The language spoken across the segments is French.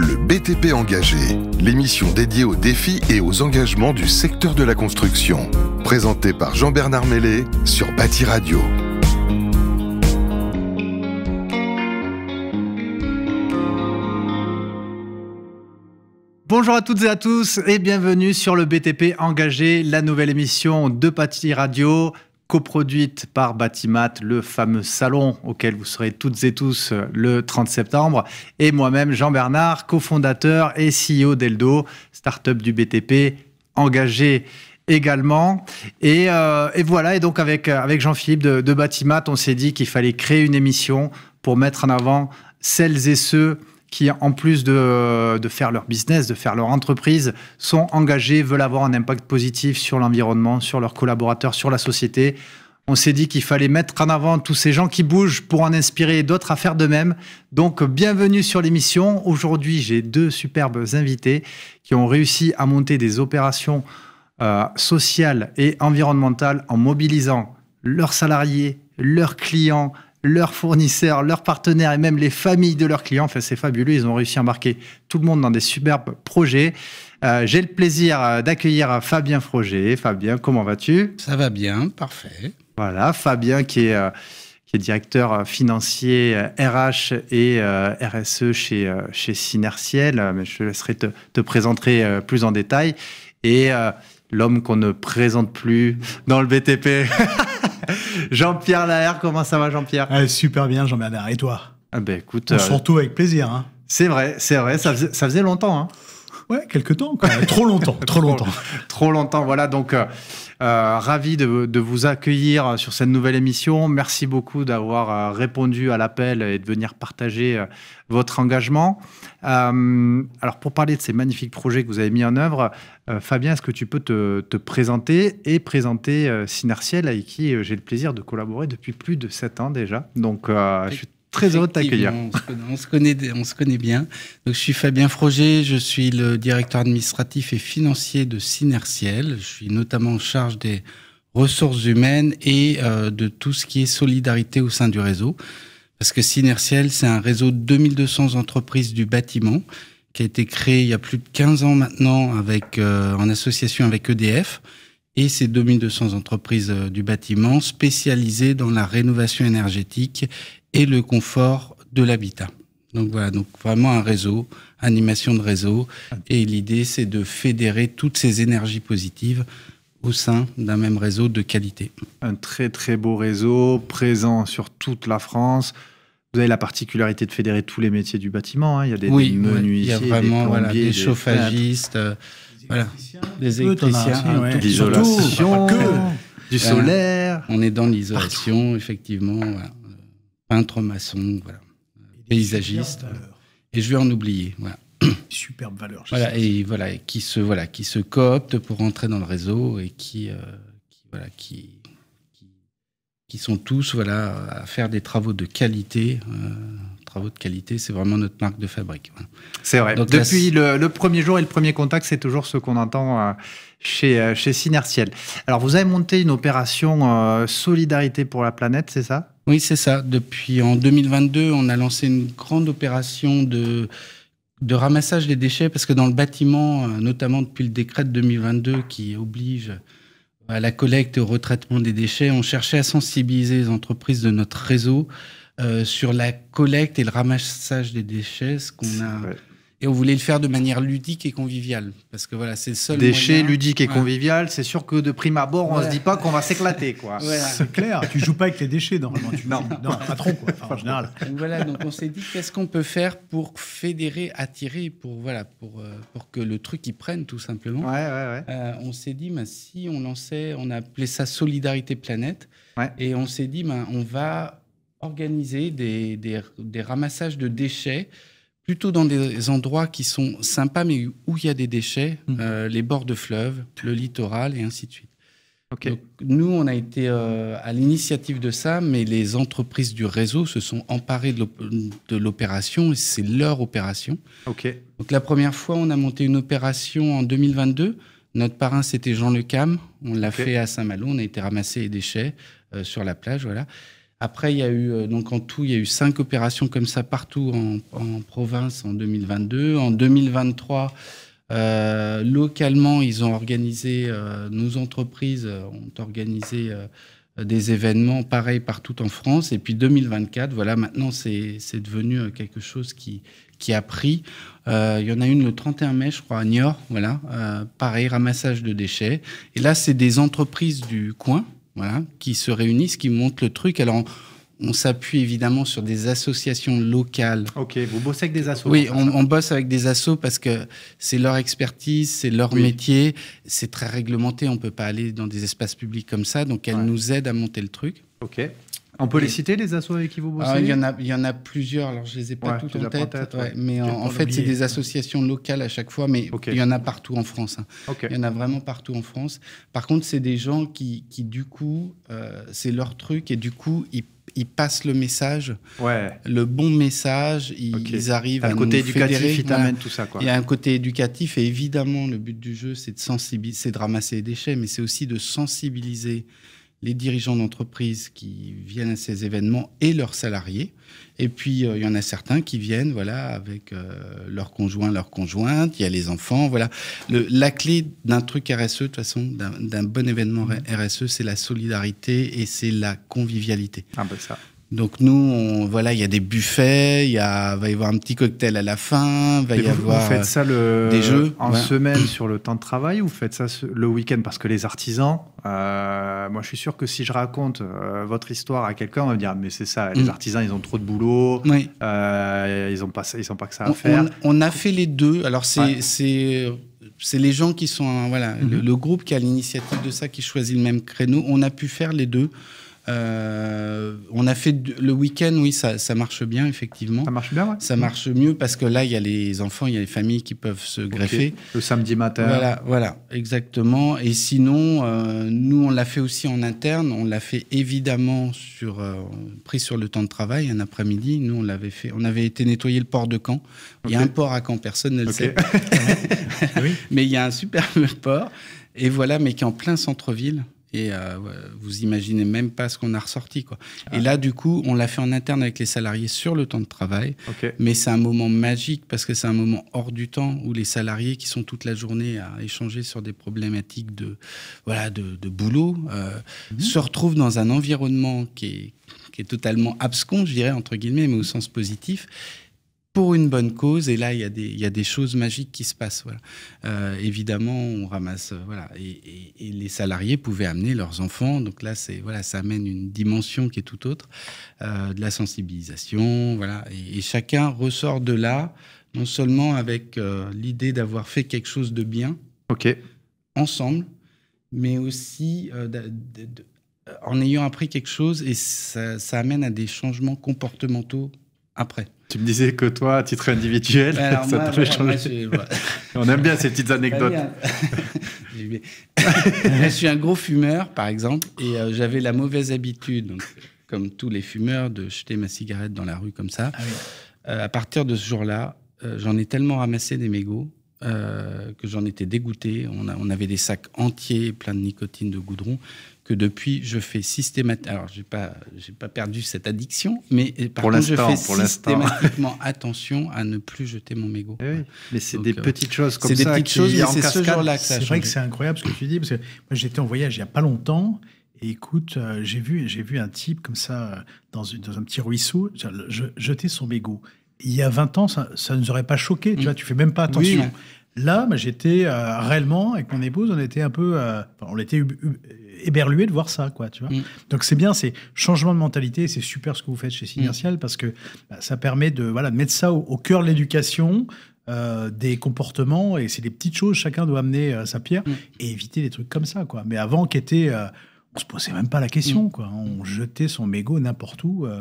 Le BTP engagé, l'émission dédiée aux défis et aux engagements du secteur de la construction, présentée par Jean-Bernard Mellet sur Bâti Radio. Bonjour à toutes et à tous et bienvenue sur le BTP engagé, la nouvelle émission de Pâti Radio coproduite par Batimat, le fameux salon auquel vous serez toutes et tous euh, le 30 septembre, et moi-même Jean-Bernard, cofondateur et CEO d'Eldo, start-up du BTP engagé également. Euh, et, voilà, et donc avec, euh, avec Jean-Philippe de Batimat, on s'est dit qu'il fallait créer une émission pour mettre en avant celles et ceux qui, en plus de, faire leur business, de faire leur entreprise, sont engagés, veulent avoir un impact positif sur l'environnement, sur leurs collaborateurs, sur la société. On s'est dit qu'il fallait mettre en avant tous ces gens qui bougent pour en inspirer d'autres à faire de même. Donc, bienvenue sur l'émission. Aujourd'hui, j'ai deux superbes invités qui ont réussi à monter des opérations euh, sociales et environnementales en mobilisant leurs salariés, leurs clients, leurs fournisseurs, leurs partenaires et même les familles de leurs clients. Enfin, c'est fabuleux. Ils ont réussi à embarquer tout le monde dans des superbes projets. Euh, j'ai le plaisir euh, d'accueillir Fabien Froger. Fabien, comment vas-tu Ça va bien, parfait. Voilà, Fabien qui est, euh, qui est directeur financier RH et RSE chez, chez Mais je te laisserai te, te présenter plus en détail. Et l'homme qu'on ne présente plus dans le BTP. Jean-Pierre Laher, comment ça va Jean-Pierre ah, Super bien Jean-Bernard, et toi ah bah, écoute, euh, surtout avec plaisir. Hein. C'est vrai, c'est vrai, ça faisait, longtemps. Hein. Ouais, quelques temps, quand trop longtemps, trop longtemps. trop longtemps, voilà. Donc, euh, euh, ravi de, vous accueillir euh, sur cette nouvelle émission. Merci beaucoup d'avoir répondu à l'appel et de venir partager votre engagement. alors, pour parler de ces magnifiques projets que vous avez mis en œuvre, Fabien, est-ce que tu peux te, présenter et présenter Synertiel, avec qui j'ai le plaisir de collaborer depuis plus de sept ans déjà. Donc, je suis très heureux de t'accueillir. On, se connaît, on se connaît bien. Donc, je suis Fabien Froger, je suis le directeur administratif et financier de Synerciel. Je suis notamment en charge des ressources humaines et euh, de tout ce qui est solidarité au sein du réseau. Parce que Synerciel, c'est un réseau de 2200 entreprises du bâtiment qui a été créé il y a plus de 15 ans maintenant avec, euh, en association avec EDF et ces 2200 entreprises euh, du bâtiment spécialisées dans la rénovation énergétique et le confort de l'habitat. Donc voilà, donc vraiment un réseau, animation de réseau. Et l'idée, c'est de fédérer toutes ces énergies positives au sein d'un même réseau de qualité. Un très très beau réseau présent sur toute la France. Vous avez la particularité de fédérer tous les métiers du bâtiment. Hein. Il y a des, des menuisiers, vraiment, des, euh, voilà, des, chauffagistes, des électriciens, ouais. l'isolation, du solaire. on est dans l'isolation, effectivement peintre, maçon, voilà, paysagiste. Et je vais en oublier. Voilà. Superbe valeur. Voilà et voilà qui se voilà qui se cooptent pour entrer dans le réseau et euh, qui, voilà qui, qui, qui sont tous voilà à faire des travaux de qualité. Euh, de qualité. C'est vraiment notre marque de fabrique. C'est vrai. Depuis le, premier jour et le premier contact, c'est toujours ce qu'on entend euh, chez, euh, chez Alors, vous avez monté une opération euh, Solidarité pour la planète, c'est ça Oui, c'est ça. Depuis en 2022, on a lancé une grande opération de de ramassage des déchets, parce que dans le bâtiment, notamment depuis le décret de 2022 qui oblige à la collecte et au retraitement des déchets, on cherchait à sensibiliser les entreprises de notre réseau euh, sur la collecte et le ramassage des déchets, qu'on a. Et on voulait le faire de manière ludique et conviviale. Parce que voilà, c'est le seul. Déchets, ludique et convivial, c'est sûr que de prime abord, on ne se dit pas qu'on va s'éclater. quoi. C'est clair, tu joues pas avec les déchets normalement. Tu non. pas trop, quoi, enfin, en général. voilà, donc on s'est dit qu'est-ce qu'on peut faire pour fédérer, attirer, pour, voilà, pour, euh, pour que le truc y prenne tout simplement. Ouais, euh, on s'est dit, bah, si on lançait, on a appelé ça Solidarité Planète. Et on s'est dit, bah, on va organiser des, des, des, ramassages de déchets plutôt dans des endroits qui sont sympas, mais où il y a des déchets, hmm. euh, les bords de fleuves, le littoral et ainsi de suite. Donc, nous, on a été euh, à l'initiative de ça, mais les entreprises du réseau se sont emparées de l'opération et c'est leur opération. Donc la première fois, on a monté une opération en 2022. Notre parrain, c'était Jean Lecam, On l'a fait à Saint-Malo. On a été ramasser les déchets euh, sur la plage, voilà. Après, il y a eu, euh, donc en tout, il y a eu cinq opérations comme ça partout en, en province en 2022. En 2023, euh, localement, ils ont organisé, euh, nos entreprises ont organisé euh, des événements pareils partout en France. Et puis 2024, voilà, maintenant, c'est devenu quelque chose qui, qui a pris. il y en a une le 31 mai, je crois, à Niort, voilà, pareil, ramassage de déchets. Et là, c'est des entreprises du coin qui se réunissent, qui montent le truc. Alors, on, s'appuie évidemment sur des associations locales. Ok, vous bossez avec des assos. Oui, on, bosse avec des assos parce que c'est leur expertise, c'est leur métier, c'est très réglementé, on ne peut pas aller dans des espaces publics comme ça, donc elles nous aident à monter le truc. Ok. On peut les citer, les assos avec qui vous bossez ah, Il y, en a, y en a plusieurs, alors je ne les ai pas toutes en tête. Mais en, fait, c'est des associations locales à chaque fois, mais il y en a partout en France. Hein. Il y en a vraiment partout en France. Par contre, c'est des gens qui, du coup, euh, c'est leur truc et du coup, ils passent le message, le bon message, ils, arrivent à côté nous tout ça. Il y a un côté éducatif, et évidemment, le but du jeu, c'est de, de ramasser les déchets, mais c'est aussi de sensibiliser les dirigeants d'entreprises qui viennent à ces événements et leurs salariés. Et puis, euh, il y en a certains qui viennent voilà, avec euh, leurs conjoints, leurs conjointes, il y a les enfants. Voilà. la clé d'un truc RSE, de toute façon, d'un bon événement RSE, c'est la solidarité et c'est la convivialité. Un ah, peu bah, ça. Donc nous, voilà, il y a des buffets, il va y avoir un petit cocktail à la fin, va y y vous, avoir vous faites ça le, euh, des jeux en semaine sur le temps de travail ou vous faites ça le week-end parce que les artisans, euh, moi je suis sûr que si je raconte euh, votre histoire à quelqu'un, on va me dire Mais c'est ça, les mm. artisans ils ont trop de boulot, ils n'ont pas, ils ont pas que ça à faire. On, a fait les deux. Alors c'est c'est les gens qui sont hein, voilà mm-hmm. le, groupe qui a l'initiative de ça qui choisit le même créneau. On a pu faire les deux. Euh, on a fait le week-end, oui, ça, marche bien, effectivement. Ça marche bien, ouais. Ça marche mieux parce que là, il y a les enfants, il y a les familles qui peuvent se greffer. Le samedi matin. Voilà, voilà, exactement. Et sinon, euh, nous, on l'a fait aussi en interne. On l'a fait évidemment sur, euh, pris sur le temps de travail, un après-midi. Nous, on l'avait fait. On avait été nettoyer le port de Caen. Il y a un port à Caen, personne ne le sait. Mais il y a un superbe port. Et voilà, mais qui est en plein centre-ville et euh, vous imaginez même pas ce qu'on a ressorti. Quoi. Ah. Et là, du coup, on l'a fait en interne avec les salariés sur le temps de travail. Mais c'est un moment magique parce que c'est un moment hors du temps où les salariés qui sont toute la journée à échanger sur des problématiques de, voilà, de, boulot euh, mhm. se retrouvent dans un environnement qui est, qui est totalement abscon, je dirais, entre guillemets, mais au sens positif pour une bonne cause. Et là, il y a des, il des choses magiques qui se passent. Voilà. Euh, évidemment, on ramasse. Euh, voilà, et, les salariés pouvaient amener leurs enfants. Donc là, c'est voilà, ça amène une dimension qui est tout autre, euh, de la sensibilisation. Voilà, et, chacun ressort de là non seulement avec l'idée d'avoir fait quelque chose de bien, ok, ensemble, mais aussi en ayant appris quelque chose. Et ça, ça amène à des changements comportementaux après. Tu me disais que toi, à titre individuel, ben ça changé. On aime bien ces petites anecdotes. je suis un gros fumeur, par exemple, et euh, j'avais la mauvaise habitude, comme tous les fumeurs, de jeter ma cigarette dans la rue comme ça. Ah euh, à partir de ce jour-là, euh, j'en ai tellement ramassé des mégots euh, que j'en étais dégoûté. On, avait des sacs entiers pleins de nicotine, de goudron, que depuis je fais systématiquement. Alors, j'ai pas, j'ai pas perdu cette addiction, mais par contre, je fais systématiquement attention à ne plus jeter mon mégot. Eh mais c'est des petites choses comme ça. C'est des petites choses, c'est ce là C'est vrai que c'est incroyable ce que tu dis, parce que moi j'étais en voyage il y a pas longtemps. Et écoute, euh, j'ai vu, j'ai vu un type comme ça euh, dans, un petit ruisseau jeter son mégot il y a 20 ans, ça, ne nous aurait pas choqué. Tu mm. vois, tu fais même pas attention. Là, bah, j'étais euh, réellement avec mon épouse, on était un peu, euh, on était héberlué de voir ça, quoi. Tu vois. Mm. Donc c'est bien, c'est changement de mentalité, c'est super ce que vous faites chez Signatial mm. parce que bah, ça permet de voilà de mettre ça au, cœur de l'éducation. Euh, des comportements et c'est des petites choses chacun doit amener sa pierre et éviter des trucs comme ça quoi mais avant qu'était on se posait même pas la question, mm. quoi. On jetait son mégot n'importe où. Euh,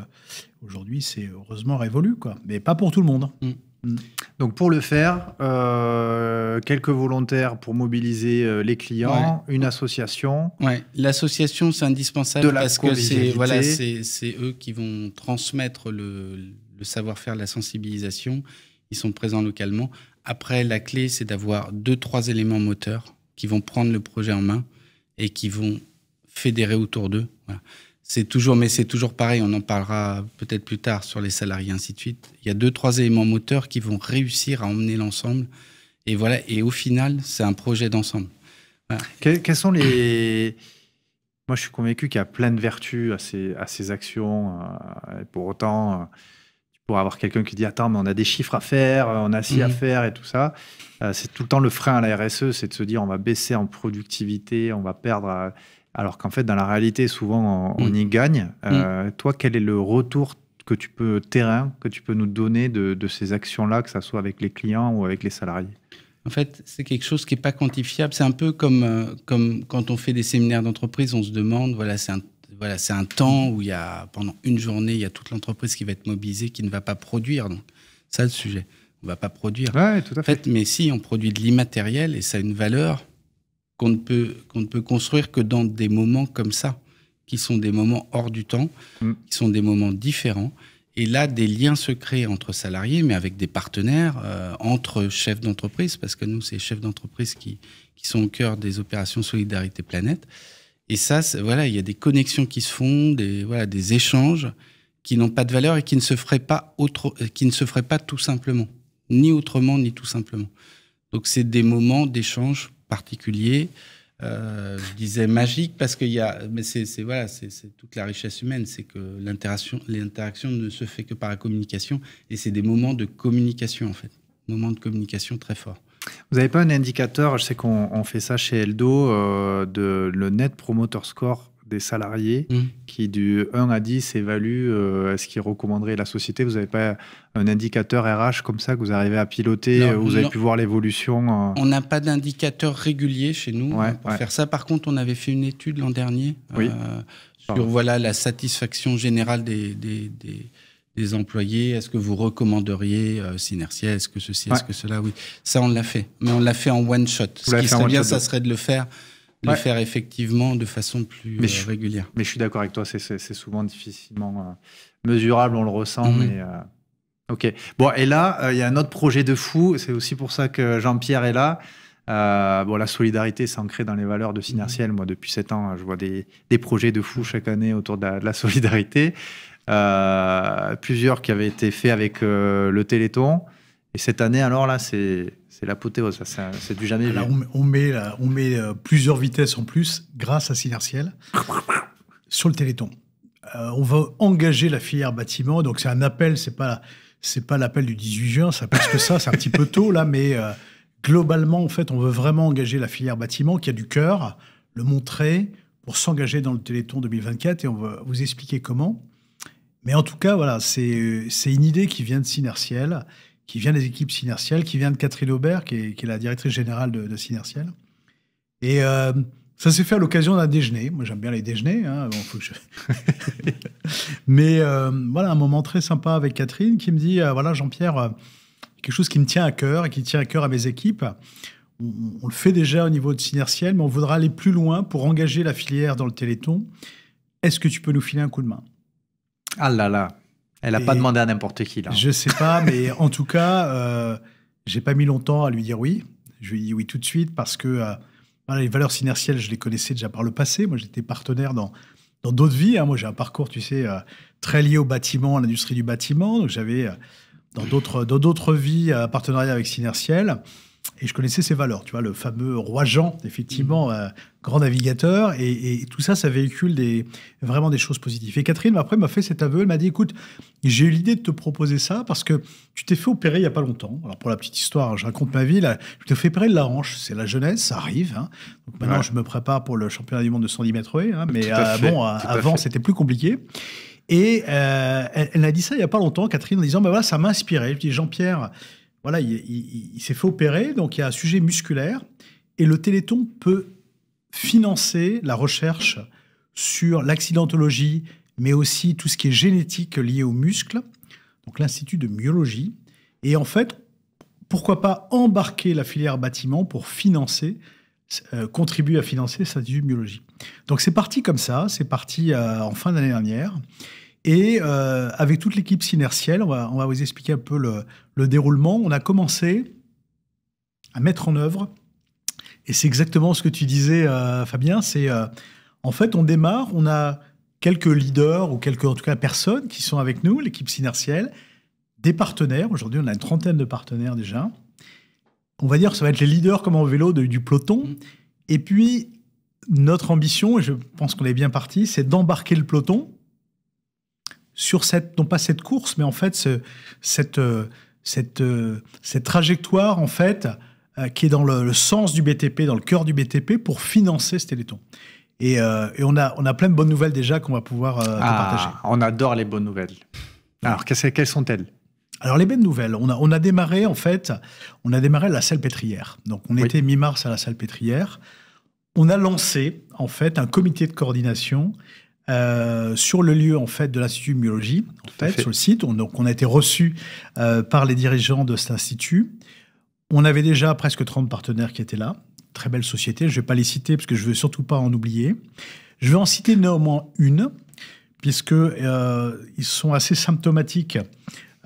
aujourd'hui, c'est heureusement révolu, quoi. Mais pas pour tout le monde. Mm. Mm. Donc pour le faire, euh, quelques volontaires pour mobiliser euh, les clients, une association. l'association c'est indispensable la parce que c'est voilà, eux qui vont transmettre le, le savoir-faire, la sensibilisation. Ils sont présents localement. Après, la clé c'est d'avoir deux trois éléments moteurs qui vont prendre le projet en main et qui vont fédérés autour d'eux. C'est toujours, mais c'est toujours pareil. On en parlera peut-être plus tard sur les salariés, ainsi de suite. Il y a deux, trois éléments moteurs qui vont réussir à emmener l'ensemble. Et voilà. Et au final, c'est un projet d'ensemble. quels sont les Moi, je suis convaincu qu'il y a plein de vertus à ces, à ces actions. Euh, et pour autant, euh, tu avoir quelqu'un qui dit Attends, mais on a des chiffres à faire, euh, on a ci à mmh. faire et tout ça. C'est tout le temps le frein à la RSE, c'est de se dire On va baisser en productivité, on va perdre alors qu'en fait, dans la réalité, souvent, on, mm. y gagne. Mm. Euh, toi, quel est le retour que tu peux, terrain, que tu peux nous donner de, ces actions-là, que ce soit avec les clients ou avec les salariés en fait, c'est quelque chose qui n'est pas quantifiable. C'est un peu comme, euh, comme quand on fait des séminaires d'entreprise, on se demande, voilà, c'est un, voilà, c'est un temps où il y a, pendant une journée, il y a toute l'entreprise qui va être mobilisée, qui ne va pas produire. Donc, ça, le sujet. On ne va pas produire. tout En fait. Mais si, on produit de l'immatériel et ça a une valeur qu'on ne, peut, qu'on peut construire que dans des moments comme ça, qui sont des moments hors du temps, mm. qui sont des moments différents. Et là, des liens se créent entre salariés, mais avec des partenaires, euh, entre chefs d'entreprise, parce que nous, c'est les chefs d'entreprise qui, qui sont au cœur des opérations Solidarité Planète. Et ça, voilà, il y a des connexions qui se font, des, voilà, des échanges qui n'ont pas de valeur et qui ne se feraient pas, autre, qui ne se feraient pas tout simplement, ni autrement, ni tout simplement. Donc, c'est des moments d'échange particulier. Euh, je disais magique parce qu'il y a, mais c'est voilà, c'est toute la richesse humaine, c'est que l'interaction, l'interaction ne se fait que par la communication, et c'est des moments de communication en fait, moments de communication très forts. Vous n'avez pas un indicateur, je sais qu'on fait ça chez Eldo, euh, de le Net Promoter Score des salariés mmh. qui, du 1 à 10, évaluent euh, est ce qu'ils recommanderaient la société Vous n'avez pas un indicateur RH comme ça que vous arrivez à piloter euh, Vous avez pu voir l'évolution euh On n'a pas d'indicateur régulier chez nous pour faire ça. Par contre, on avait fait une étude l'an dernier sur voilà, la satisfaction générale des, des, des employés Est-ce que vous recommanderiez euh, Est-ce que ceci Est-ce que cela Oui, ça on l'a fait, mais on l'a fait en one shot. Ce qui serait bien, ça serait de le faire le faire effectivement de façon plus mais euh, régulière. Mais je suis d'accord avec toi, c'est souvent difficilement euh, mesurable, on le ressent, mhm. mais. Euh, ok. Bon, et là, il y a un autre projet de fou. C'est aussi pour ça que Jean-Pierre est là. bon, la solidarité s'est ancrée dans les valeurs de Synertiel. Mhm. Moi, depuis 7 ans, je vois des, des projets de fou chaque année autour de la, solidarité. plusieurs qui avaient été faits avec le Téléthon. Et cette année, alors là, c'est c'est l'apothéose, ça, c'est du jamais On, met, on met euh, plusieurs vitesses en plus grâce à Sinertiel sur le Téléthon. Euh, on veut engager la filière bâtiment, donc c'est un appel, c'est pas pas l'appel du 18 juin, ça plus que ça, c'est un petit peu tôt là, mais euh, globalement en fait, on veut vraiment engager la filière bâtiment qui a du cœur, le montrer pour s'engager dans le Téléthon 2024 et on va vous expliquer comment. Mais en tout cas, voilà, c'est une idée qui vient de Synertiel qui vient des équipes Synertiel, qui vient de Catherine Aubert, qui est, la directrice générale de, de Et euh, ça s'est fait à l'occasion d'un déjeuner. Moi, j'aime bien les déjeuners. Hein, mais euh, voilà, un moment très sympa avec Catherine qui me dit euh, voilà, Jean-Pierre, quelque chose qui me tient à cœur et qui tient à cœur à mes équipes. On, le fait déjà au niveau de Synertiel, mais on voudra aller plus loin pour engager la filière dans le Téléthon. Est-ce que tu peux nous filer un coup de main Ah là là elle n'a pas demandé à n'importe qui, là. Je sais pas, mais en tout cas, euh, j'ai pas mis longtemps à lui dire oui. Je lui ai dit oui tout de suite parce que euh, les valeurs inertielles, je les connaissais déjà par le passé. Moi, j'étais partenaire dans dans d'autres vies. Hein. Moi, j'ai un parcours, tu sais, euh, très lié au bâtiment, à l'industrie du bâtiment. Donc, j'avais euh, dans d'autres dans d'autres vies un partenariat avec Synertiel et je connaissais ses valeurs, tu vois, le fameux roi Jean, effectivement, mmh. euh, grand navigateur, et, tout ça, ça véhicule des, vraiment des choses positives. Et Catherine, après, m'a fait cet aveu, elle m'a dit, écoute, j'ai eu l'idée de te proposer ça parce que tu t'es fait opérer il y a pas longtemps. Alors, pour la petite histoire, hein, je raconte ma vie, là, je t'ai fait opérer de la hanche, c'est la jeunesse, ça arrive. Hein. Donc, maintenant, je me prépare pour le championnat du monde de 110 mètres, hein, mais euh, bon, euh, avant, c'était plus compliqué. Et elle, elle a dit ça il y a pas longtemps, Catherine, en disant, ben voilà, ça m'a inspiré. Je dis, Jean-Pierre voilà, il, s'est fait opérer, donc il y a un sujet musculaire, et le Téléthon peut financer la recherche sur l'accidentologie, mais aussi tout ce qui est génétique lié aux muscles, donc l'Institut de myologie, et en fait, pourquoi pas embarquer la filière bâtiment pour financer, euh, contribuer à financer cette myologie. Donc c'est parti comme ça, c'est parti euh, en fin d'année dernière. Et euh, avec toute l'équipe synertielle, on va vous expliquer un peu le, le déroulement, on a commencé à mettre en œuvre, et c'est exactement ce que tu disais, euh, Fabien, c'est euh, en fait, on démarre, on a quelques leaders ou quelques, en tout cas, personnes qui sont avec nous, l'équipe Synertiel, des partenaires. Aujourd'hui, on a une trentaine de partenaires déjà. On va dire, que ça va être les leaders comme en vélo du peloton. Mmh. Et puis, notre ambition, et je pense qu'on est bien parti, c'est d'embarquer le peloton sur cette, non pas cette course, mais en fait, ce, cette, euh, euh, cette, trajectoire, en fait, euh, qui est dans le, sens du BTP, dans le cœur du BTP, pour financer ce Téléthon. Euh, et, on, a, on a plein de bonnes nouvelles déjà qu'on va pouvoir ah, partager. On adore les bonnes nouvelles. Alors, quelles sont-elles alors les bonnes nouvelles, on a, démarré en fait, on a démarré la salle pétrière. Donc on était mi-mars à la salle pétrière. On a lancé en fait un comité de coordination euh, sur le lieu en fait de l'institut de biologie, fait, sur le site. On, donc on a été reçu euh, par les dirigeants de cet institut. On avait déjà presque 30 partenaires qui étaient là. Très belle société. Je ne vais pas les citer parce que je veux surtout pas en oublier. Je vais en citer néanmoins une puisque euh, ils sont assez symptomatiques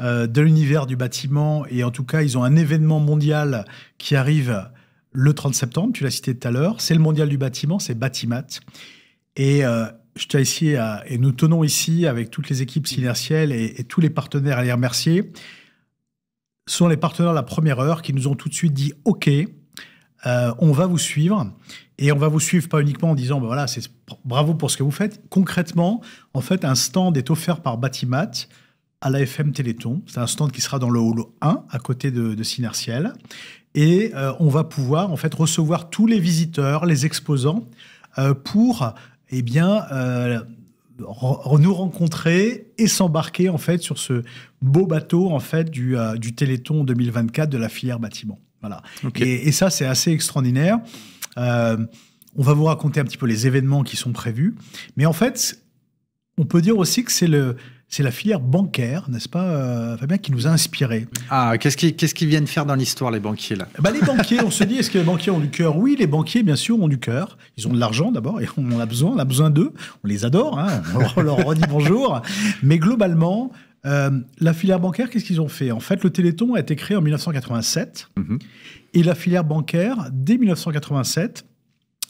de l'univers du bâtiment et en tout cas ils ont un événement mondial qui arrive le 30 septembre, tu l'as cité tout à l'heure, c'est le mondial du bâtiment, c'est Batimat. Et je tiens ici et nous tenons ici avec toutes les équipes inertielles et, tous les partenaires à les remercier. Ce sont les partenaires de la première heure qui nous ont tout de suite dit OK, euh, on va vous suivre et on va vous suivre pas uniquement en disant ben voilà c'est bravo pour ce que vous faites. Concrètement, en fait, un stand est offert par Batimat à la FM Téléthon. C'est un stand qui sera dans le hall 1 à côté de, de et euh, on va pouvoir en fait recevoir tous les visiteurs, les exposants euh, pour eh bien, euh, nous rencontrer et s'embarquer en fait sur ce beau bateau en fait du, euh, du Téléthon 2024 de la filière bâtiment. Voilà. Et, ça, c'est assez extraordinaire. Euh, on va vous raconter un petit peu les événements qui sont prévus, mais en fait, on peut dire aussi que c'est le c'est la filière bancaire, n'est-ce pas, euh, Fabien, qui nous a inspirés. Ah, qu'est-ce qu'ils viennent faire dans l'histoire, les banquiers, là bah, Les banquiers, on se dit, est-ce que les banquiers ont du cœur Oui, les banquiers, bien sûr, ont du cœur. Ils ont de l'argent, d'abord, et on en a besoin, on a besoin d'eux. On les adore, hein. on leur redit bonjour. Mais globalement, euh, la filière bancaire, qu'est-ce qu'ils ont fait En fait, le Téléthon a été créé en 1987, mhm. et la filière bancaire, dès 1987,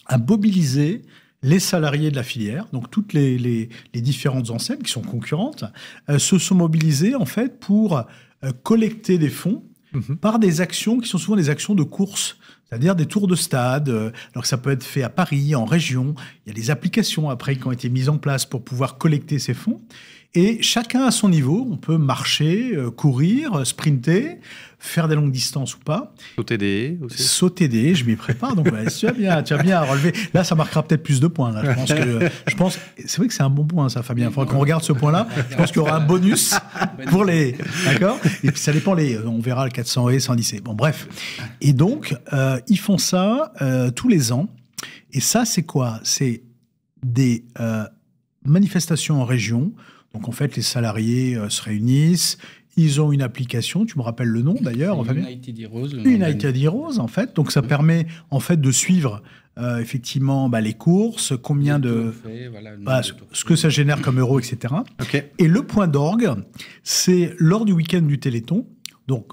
a mobilisé les salariés de la filière, donc toutes les, différentes enseignes qui sont concurrentes, euh, se sont mobilisés en fait pour euh, collecter des fonds mhm. par des actions qui sont souvent des actions de course. C'est-à-dire des tours de stade, euh, alors ça peut être fait à Paris, en région. Il y a des applications après qui ont été mises en place pour pouvoir collecter ces fonds. Et chacun à son niveau, on peut marcher, euh, courir, sprinter, faire des longues distances ou pas. Sauter des aussi. Sauter des je m'y prépare. Donc bah, tu, as bien, tu as bien Là, ça marquera peut-être plus de points. Je pense que je pense. C'est vrai que c'est un bon point, ça, Fabien. Il faudra qu'on regarde ce point-là. Je pense qu'il y aura un bonus pour les. D'accord. Et puis ça dépend les. On verra le 400 et 110 Bon, bref. Et donc euh, ils font ça euh, tous les ans. Et ça, c'est quoi C'est des manifestations en région donc en fait, les salariés euh, se réunissent, ils ont une application, tu me rappelles le nom d'ailleurs United Heroes. United Heroes, en fait. Donc ça permet en fait de suivre euh, effectivement bah, les courses, combien de... Bah, ce que ça génère comme euros, etc. Et le point d'orgue, c'est lors du week-end du Téléthon, donc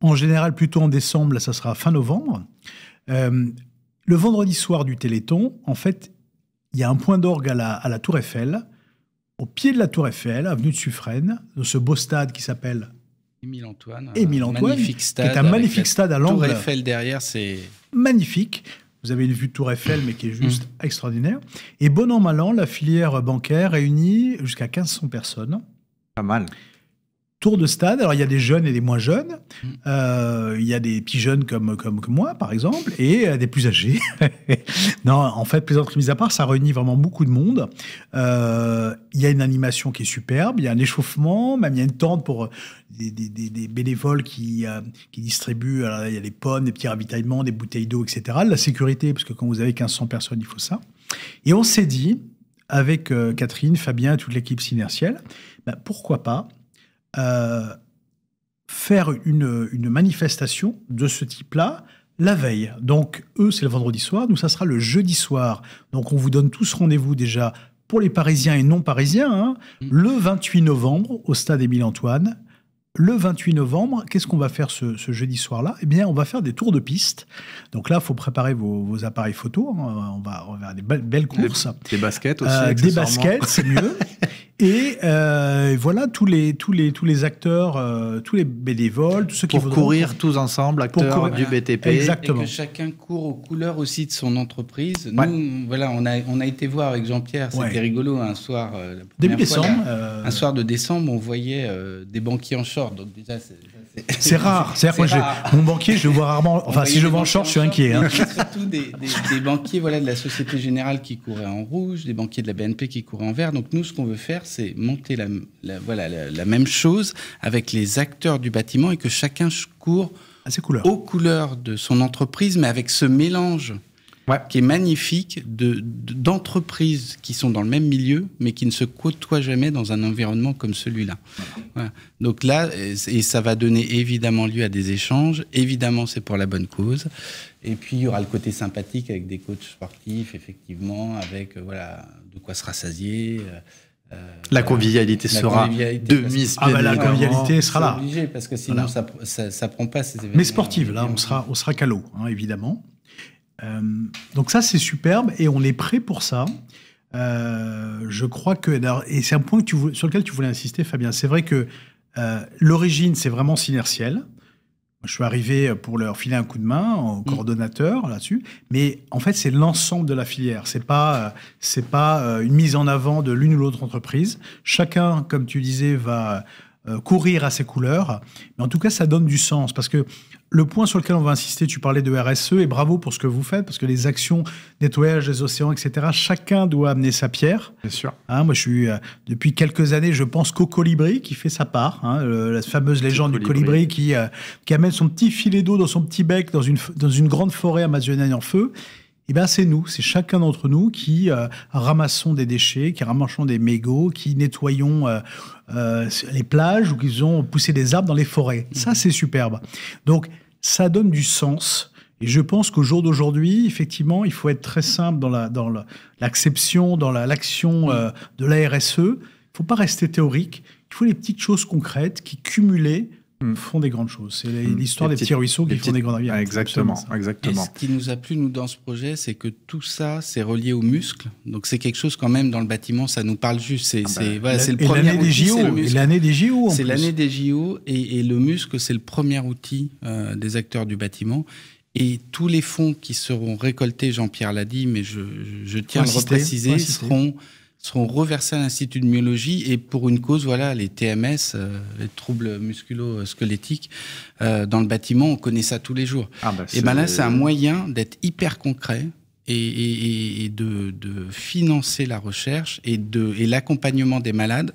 en général plutôt en décembre, là ça sera fin novembre, euh, le vendredi soir du Téléthon, en fait, il y a un point d'orgue à la, à la Tour Eiffel au pied de la Tour Eiffel, avenue de Suffren, dans ce beau stade qui s'appelle Émile Antoine. Émile Antoine, magnifique stade qui un magnifique stade à l'angle. Tour Eiffel derrière, c'est magnifique. Vous avez une vue de Tour Eiffel, mais qui est juste mm. extraordinaire. Et bon an, mal la filière bancaire réunit jusqu'à 1500 personnes. Pas mal tour de stade. Alors, il y a des jeunes et des moins jeunes. Mm. Euh, il y a des petits jeunes comme, comme, moi, par exemple, et euh, des plus âgés. non, en fait, entre mis à part, ça réunit vraiment beaucoup de monde. Euh, il y a une animation qui est superbe, il y a un échauffement, même il y a une tente pour des, bénévoles qui, qui distribuent. Alors, il y a des pommes, des petits ravitaillements, des bouteilles d'eau, etc. La sécurité, parce que quand vous avez 1500 personnes, il faut ça. Et on s'est dit, avec Catherine, Fabien, toute l'équipe Synertielle, bah, pourquoi pas euh, faire une, une, manifestation de ce type-là la veille. Donc, eux, c'est le vendredi soir, nous, ça sera le jeudi soir. Donc, on vous donne tous rendez-vous déjà pour les Parisiens et non-Parisiens, hein. mm. le 28 novembre au stade Émile-Antoine. Le 28 novembre, qu'est-ce qu'on va faire ce, jeudi soir-là Eh bien, on va faire des tours de piste. Donc là, il faut préparer vos, appareils photo. Hein. On, va, avoir faire des belles, courses. Des, baskets aussi. Euh, des baskets, c'est mieux. Et euh, voilà tous les, tous les, tous les acteurs, euh, tous les bénévoles, tous ceux qui Pour courir tous ensemble, acteurs du BTP. Exactement. Et que chacun court aux couleurs aussi de son entreprise. Nous, voilà, on a, on a été voir avec Jean-Pierre, c'était rigolo, un soir... Euh, Début décembre. Euh, un soir de décembre, on voyait des banquiers en short. Donc déjà, c'est rare. cest mon banquier, je le vois rarement. Enfin, si je m'en charge, je suis inquiet. Hein. hein. Surtout des, des, des, banquiers voilà, de la Société Générale qui couraient en rouge, des banquiers de la BNP qui couraient en vert. Donc, nous, ce qu'on veut faire, c'est monter la, voilà, la, même chose avec les acteurs du bâtiment et que chacun court à aux couleurs de son entreprise, mais avec ce mélange qui est magnifique d'entreprises qui sont dans le même milieu, mais qui ne se côtoient jamais dans un environnement comme celui-là. Donc là, et ça va donner évidemment lieu à des échanges. Évidemment, c'est pour la bonne cause. Et puis, il y aura le côté sympathique avec des coachs sportifs, effectivement, avec euh, voilà, de quoi se rassasier. Euh, euh, la convivialité sera convivialité de Ah bah la convivialité sera là. Obligé parce que sinon ça, ça, prend pas ces événements. Mais sportive, là, on sera, on sera calot, hein, évidemment. Euh, donc ça, c'est superbe et on est prêt pour ça. Euh, je crois que et c'est un point sur lequel tu voulais insister, Fabien. C'est vrai que euh, l'origine, c'est vraiment Synertiel. Je suis arrivé pour leur filer un coup de main en mm. coordonnateur là-dessus, mais en fait c'est l'ensemble de la filière. C'est pas c'est pas une mise en avant de l'une ou l'autre entreprise. Chacun, comme tu disais, va euh, courir à ses couleurs. Mais en tout cas, ça donne du sens parce que le point sur lequel on va insister, tu parlais de RSE et bravo pour ce que vous faites parce que les actions nettoyage des océans, etc. Chacun doit amener sa pierre. Bien sûr. Hein, moi, je suis euh, depuis quelques années, je pense qu'au colibri qui fait sa part, hein, la fameuse légende du colibri euh, qui, amène son petit filet d'eau dans son petit bec dans une grande forêt amazonienne en feu eh c'est nous, c'est chacun d'entre nous qui euh, ramassons des déchets, qui ramassons des mégots, qui nettoyons euh, euh, les plages ou qui ont poussé des arbres dans les forêts. Ça, mhm. c'est superbe. Donc, ça donne du sens. Et je pense qu'au jour d'aujourd'hui, effectivement, il faut être très simple dans la dans l'acception, dans l'action mhm. de la RSE. Il faut pas rester théorique. Il faut les petites choses concrètes qui cumulées Mm. font des grandes choses. C'est mm. l'histoire des petits ruisseaux qui font des grandes rivières. exactement, exactement. ce qui nous a plu, nous, dans ce projet, c'est que tout ça, c'est relié au muscle. Donc, c'est quelque chose, quand même, dans le bâtiment, ça nous parle juste. C'est ah bah, le premier l'année des JO, l'année des JO, C'est l'année des JO, et, le muscle, c'est le premier outil euh, des acteurs du bâtiment. Et tous les fonds qui seront récoltés, Jean-Pierre l'a dit, mais je, je tiens à le repréciser, seront seront reversés à l'Institut de myologie et pour une cause, voilà, les TMS, euh, les troubles musculo-squelettiques, euh, dans le bâtiment, on connaît ça tous les jours. Ah, bah, et bien là, c'est un moyen d'être hyper concret et, de, financer la recherche et, de, l'accompagnement des malades,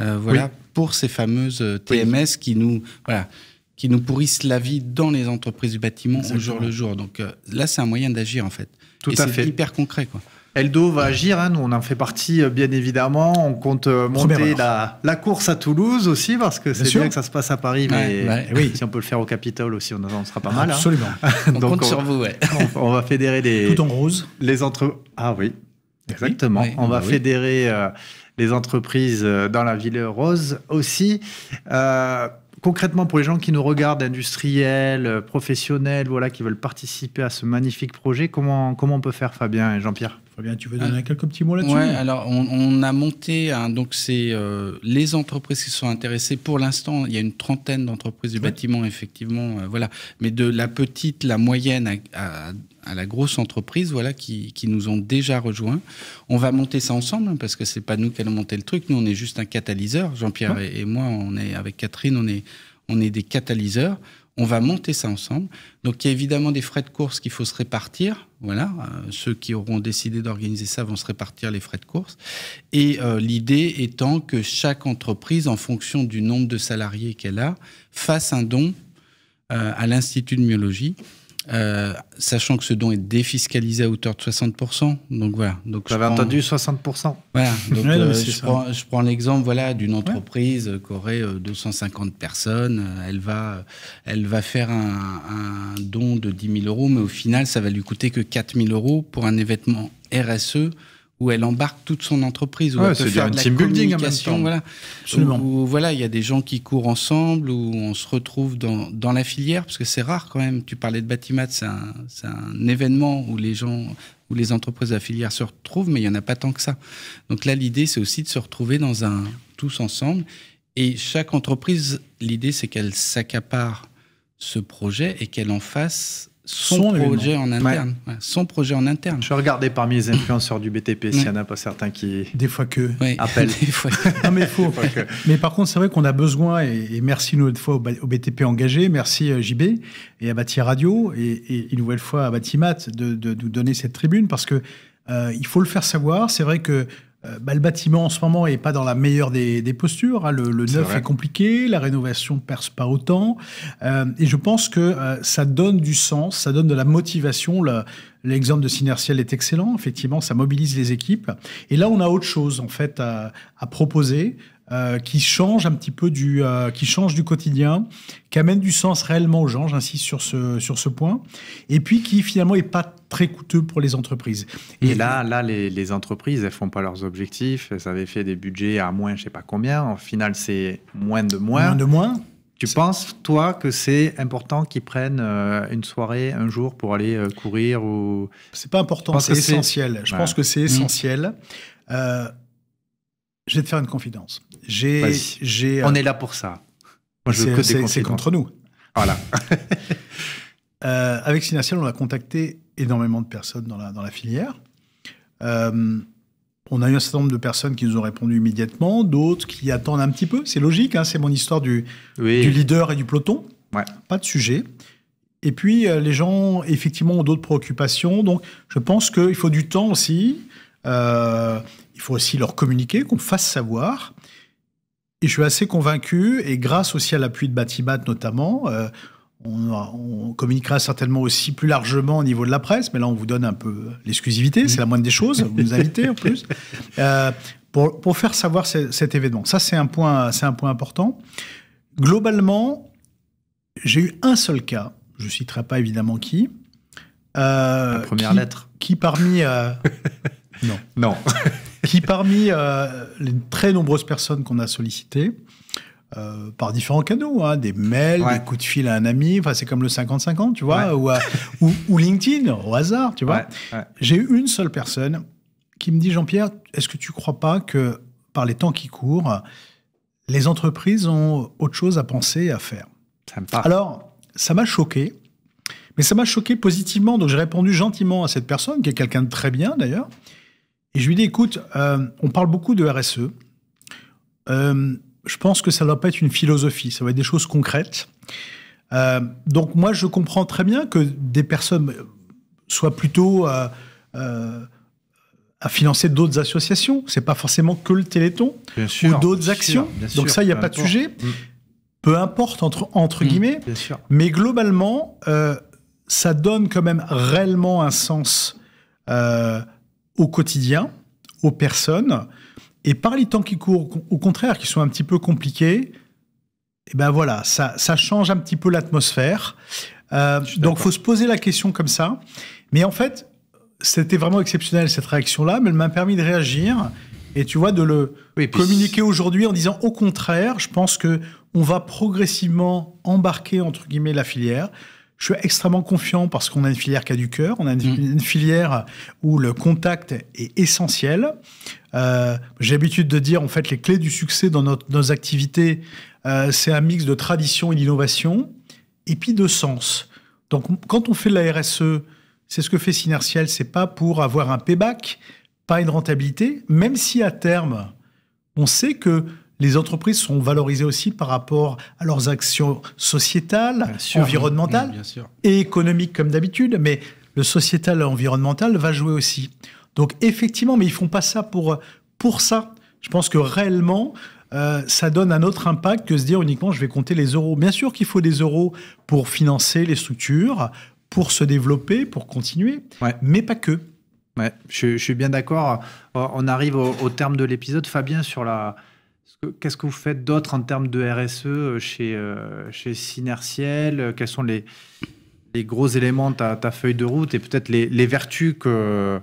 euh, voilà, pour ces fameuses TMS qui nous, voilà, qui nous pourrissent la vie dans les entreprises du bâtiment au jour le jour. Donc là, c'est un moyen d'agir en fait. Tout à fait. Hyper concret quoi. Eldo va agir, hein. nous on en fait partie euh, bien évidemment. On compte euh, monter la, course à Toulouse aussi parce que c'est bien, que ça se passe à Paris, mais oui. si on peut le faire au Capitole aussi, on en sera pas mal. Hein. Absolument. on compte sur vous. On, va fédérer les Les ah oui eh exactement. on va bah fédérer euh, les entreprises dans la ville rose aussi. concrètement, pour les gens qui nous regardent, industriels, professionnels, voilà, qui veulent participer à ce magnifique projet, comment, comment on peut faire, Fabien et Jean-Pierre tu veux donner ah. quelques petits mots là-dessus Oui, alors on, a monté, donc c'est euh, les entreprises qui sont intéressées. Pour l'instant, il y a une trentaine d'entreprises du bâtiment, effectivement, euh, voilà. Mais de la petite, la moyenne à, la grosse entreprise, voilà, qui, nous ont déjà rejoints. On va monter ça ensemble, hein, parce que c'est pas nous qui allons monter le truc. Nous, on est juste un catalyseur. Jean-Pierre et, moi, on est avec Catherine, on est, on est des catalyseurs. On va monter ça ensemble. Donc il y a évidemment des frais de course qu'il faut se répartir. Voilà, euh, ceux qui auront décidé d'organiser ça vont se répartir les frais de course. Et euh, l'idée étant que chaque entreprise, en fonction du nombre de salariés qu'elle a, fasse un don euh, à l'Institut de myologie euh, sachant que ce don est défiscalisé à hauteur de 60%. Donc voilà. j'avais entendu 60%. Euh, je, prends, l'exemple voilà d'une entreprise qui aurait 250 euh, personnes. Elle va, elle va faire un, don de 10 000 euros, mais au final, ça va lui coûter que 4 000 euros pour un événement RSE où elle embarque toute son entreprise, où elle peut faire de la hein, communication, voilà. Où, voilà, il y a des gens qui courent ensemble, où on se retrouve dans, dans la filière, parce que c'est rare quand même. Tu parlais de Batimat, c'est un, un, événement où les gens, où les entreprises de la filière se retrouvent, mais il y en a pas tant que ça. Donc là, l'idée, c'est aussi de se retrouver dans un tous ensemble. Et chaque entreprise, l'idée, c'est qu'elle s'accapare ce projet et qu'elle en fasse son, projet en interne. Je son projet en interne. Je regardais parmi les influenceurs du BTP s'il n'y en a pas certains qui. Des fois que. Appellent. Des fois mais faux. Mais par contre, c'est vrai qu'on a besoin, et, merci une nouvelle fois au, BTP engagé, merci euh, JB et à Bâti Radio, et, une nouvelle fois à Batimat de, de, nous donner cette tribune parce que euh, il faut le faire savoir. C'est vrai que euh, bah, le bâtiment en ce moment n'est pas dans la meilleure des, postures. Hein. Le, le neuf est compliqué, la rénovation perce pas autant. Euh, et je pense que euh, ça donne du sens, ça donne de la motivation. L'exemple de Synertiel est excellent. Effectivement, ça mobilise les équipes. Et là, on a autre chose en fait à proposer. Euh, qui change un petit peu du, euh, qui change du quotidien, qui amène du sens réellement aux gens, j'insiste sur ce, sur ce point, et puis qui finalement est pas très coûteux pour les entreprises. Et, là, là les, entreprises, elles font pas leurs objectifs, elles avaient fait des budgets à moins je sais pas combien, en final c'est moins de moins. Moins de moins tu penses, toi, que c'est important qu'ils prennent euh, une soirée, un jour pour aller courir ou... C'est pas important, c'est essentiel. Je pense que c'est mmh. essentiel. je vais te faire une confidence. Euh, on est là pour ça. Moi, je veux que C'est contre nous. Voilà. Euh, avec Sinaciel, on a contacté énormément de personnes dans la, filière. Euh, on a eu un certain nombre de personnes qui nous ont répondu immédiatement, d'autres qui attendent un petit peu. C'est logique, hein, c'est mon histoire du, leader et du peloton. Pas de sujet. Et puis, les gens, effectivement, ont d'autres préoccupations. Donc, je pense qu'il faut du temps aussi. il faut aussi leur communiquer, qu'on fasse savoir. Et je suis assez convaincu, et grâce aussi à l'appui de Batibat notamment, euh, on, communiquera certainement aussi plus largement au niveau de la presse, mais là on vous donne un peu l'exclusivité, mm-hmm. c'est la moindre des choses, vous nous invitez en plus, euh, pour, faire savoir cet événement. Ça c'est un, point, un point important. Globalement, j'ai eu un seul cas, je ne citerai pas évidemment qui. Euh, la première lettre. Qui parmi... non. Non. qui parmi euh, les très nombreuses personnes qu'on a sollicitées, euh, par différents canaux, hein, des mails, des coups de fil à un ami, enfin c'est comme le 50-50, tu vois, euh, ou, LinkedIn, au hasard, tu vois. J'ai eu une seule personne qui me dit, Jean-Pierre, est-ce que tu crois pas que par les temps qui courent, les entreprises ont autre chose à penser et à faire Alors, ça m'a choqué, mais ça m'a choqué positivement, donc j'ai répondu gentiment à cette personne, qui est quelqu'un de très bien d'ailleurs. Et je lui dis, écoute, euh, on parle beaucoup de RSE. Euh, je pense que ça ne doit pas être une philosophie, ça va être des choses concrètes. Euh, donc moi, je comprends très bien que des personnes soient plutôt à financer d'autres associations. C'est pas forcément que le Téléthon ou d'autres actions. donc ça, il n'y a pas de sujet. Mm. Peu importe entre entre mm, guillemets. Mais globalement, ça donne quand même réellement un sens. Euh, au quotidien, aux personnes. Et par les temps qui courent, au contraire, qui sont un petit peu compliqués, et eh ben voilà, ça, ça change un petit peu l'atmosphère. Euh, donc, faut se poser la question comme ça. Mais en fait, c'était vraiment exceptionnel cette réaction-là, mais elle m'a permis de réagir et tu vois de le communiquer aujourd'hui en disant au contraire, je pense que on va progressivement embarquer entre guillemets la filière. Je suis extrêmement confiant parce qu'on a une filière qui a du cœur, on a une, mm. filière où le contact est essentiel. Euh, j'ai l'habitude de dire, en fait, les clés du succès dans nos activités, euh, c'est un mix de tradition et d'innovation, et puis de sens. Donc, quand on fait de la RSE, c'est ce que fait Synertiel, c'est pas pour avoir un payback, pas une rentabilité, même si à terme, on sait que les entreprises sont valorisées aussi par rapport à leurs actions sociétales, environnementales et économiques comme d'habitude, mais le sociétal et environnemental va jouer aussi. Donc effectivement, mais ils ne font pas ça pour, pour ça. Je pense que réellement, euh, ça donne un autre impact que se dire uniquement je vais compter les euros. Bien sûr qu'il faut des euros pour financer les structures, pour se développer, pour continuer, mais pas que. Ouais, je, suis bien d'accord. On arrive au terme de l'épisode, Fabien, sur la, Qu'est-ce que vous faites d'autre en termes de RSE euh, chez, euh, chez Synertiel euh, Quels sont les, gros éléments de ta, feuille de route et peut-être les, vertus que,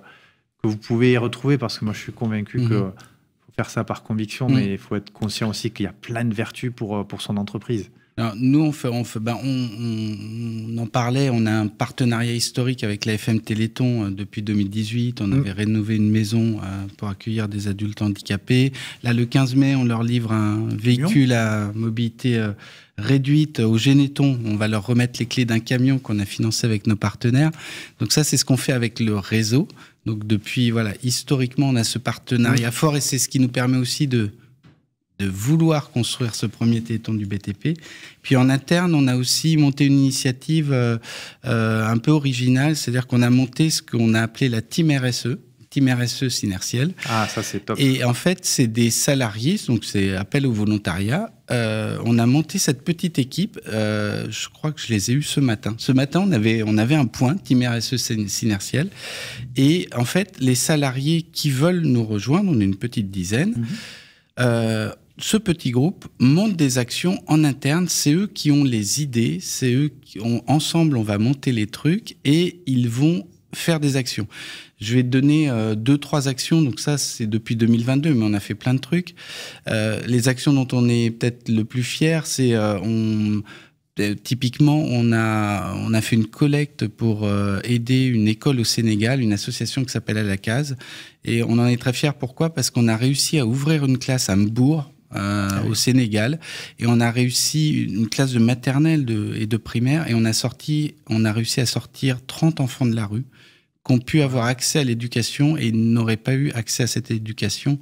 que vous pouvez y retrouver Parce que moi, je suis convaincu que mhm. faut faire ça par conviction, mhm. mais il faut être conscient aussi qu'il y a plein de vertus pour, pour son entreprise nous, on, fait, ben, on, en parlait, on a un partenariat historique avec la FM Téléthon euh, depuis 2018. On mm. avait rénové une maison euh, pour accueillir des adultes handicapés. Là, le 15 mai, on leur livre un véhicule à mobilité euh, réduite au Généton. On va leur remettre les clés d'un camion qu'on a financé avec nos partenaires. Donc ça, c'est ce qu'on fait avec le réseau. Donc depuis, voilà, historiquement, on a ce partenariat mm. fort et c'est ce qui nous permet aussi de de vouloir construire ce premier téton du BTP. Puis en interne, on a aussi monté une initiative euh, euh, un peu originale, c'est-à-dire qu'on a monté ce qu'on a appelé la Team RSE. Team RSE Synertiel. Ah, ça c'est top. Et en fait, c'est des salariés, donc c'est appel au volontariat. Euh, on a monté cette petite équipe. je crois que je les ai eus ce matin. Ce matin, on avait, on avait un point, Team RSE Synertiel. Et en fait, les salariés qui veulent nous rejoindre, on est une petite dizaine, mhm ce petit groupe monte des actions en interne. C'est eux qui ont les idées, c'est eux qui ont, ensemble, on va monter les trucs et ils vont faire des actions. Je vais te donner euh, deux, trois actions. Donc ça, c'est depuis 2022, mais on a fait plein de trucs. Euh, les actions dont on est peut-être le plus fier, c'est euh, on typiquement, on a, on a fait une collecte pour aider une école au Sénégal, une association qui s'appelle À Case. Et on en est très fier. Pourquoi Parce qu'on a réussi à ouvrir une classe à Mbourg, euh, ah au Sénégal. Et on a réussi une classe de maternelle et de primaire. Et on a, sorti, on a réussi à sortir 30 enfants de la rue qui ont pu avoir accès à l'éducation et n'auraient pas eu accès à cette éducation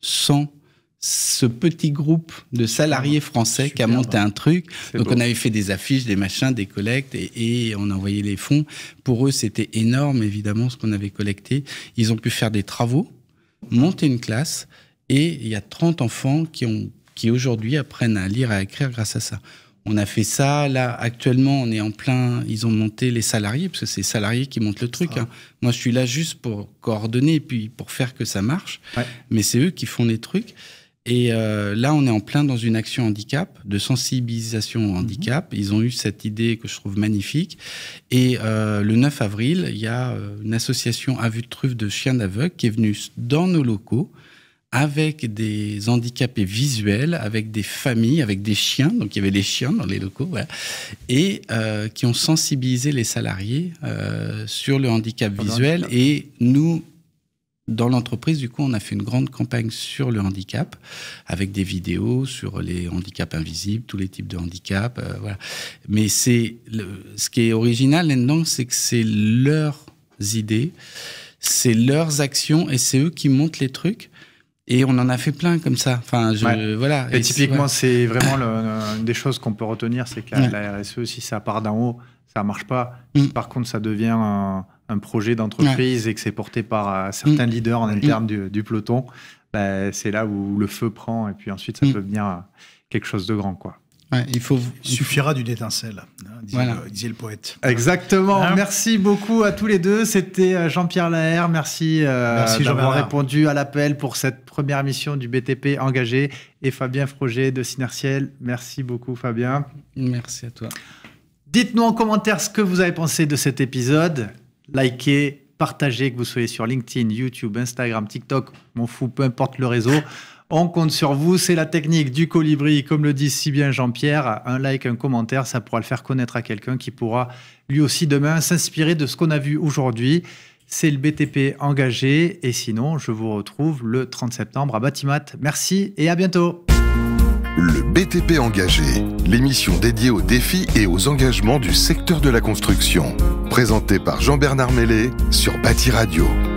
sans ce petit groupe de salariés français qui a monté un truc. Donc on avait fait des affiches, des machins, des collectes et, et on envoyait les fonds. Pour eux, c'était énorme, évidemment, ce qu'on avait collecté. Ils ont pu faire des travaux, monter une classe, et il y a 30 enfants qui, aujourd'hui apprennent à lire et à écrire grâce à ça. On a fait ça. Là, actuellement, on est en plein. Ils ont monté les salariés, parce que c'est les salariés qui montent le truc. Hein. Moi, je suis là juste pour coordonner et puis pour faire que ça marche. Mais c'est eux qui font les trucs. Et euh, là, on est en plein dans une action handicap, de sensibilisation au handicap. Mhm. Ils ont eu cette idée que je trouve magnifique. Et euh, le 9 avril, il y a euh, une association à vue de truffes de chiens d'aveugles qui est venue dans nos locaux avec des handicapés visuels, avec des familles, avec des chiens, donc il y avait des chiens dans les locaux, et euh, qui ont sensibilisé les salariés euh, sur le handicap visuel. et nous, dans l'entreprise, du coup, on a fait une grande campagne sur le handicap, avec des vidéos sur les handicaps invisibles, tous les types de handicaps. Euh, Mais c'est ce qui est original là-dedans, c'est que c'est leurs idées, c'est leurs actions, et c'est eux qui montent les trucs. Et on en a fait plein comme ça. Enfin, voilà. Et, typiquement, c'est vraiment une des choses qu'on peut retenir, c'est que la RSE, si ça part d'en haut, ça marche pas. Mm. Par contre, ça devient un, projet d'entreprise et que c'est porté par euh, certains mm. leaders en mm. interne du, peloton, ben, c'est là où le feu prend et puis ensuite, ça peut devenir euh, quelque chose de grand, quoi il faut. suffira d'une étincelle, hein, disait, le, poète. Exactement. Hein merci beaucoup à tous les deux. C'était euh, Jean-Pierre Laher. Merci, euh, d'avoir répondu à l'appel pour cette première mission du BTP engagé. Et Fabien Froger de Synerciel. Merci beaucoup, Fabien. Merci à toi. Dites-nous en commentaire ce que vous avez pensé de cet épisode. Likez, partagez, que vous soyez sur LinkedIn, YouTube, Instagram, TikTok, mon fou, peu importe le réseau. On compte sur vous. C'est la technique du colibri, comme le dit si bien Jean-Pierre. Un like, un commentaire, ça pourra le faire connaître à quelqu'un qui pourra lui aussi demain s'inspirer de ce qu'on a vu aujourd'hui. C'est le BTP engagé. Et sinon, je vous retrouve le 30 septembre à Batimat. Merci et à bientôt. Le BTP engagé, l'émission dédiée aux défis et aux engagements du secteur de la construction, présentée par Jean-Bernard Mellet sur BatiRadio. Radio.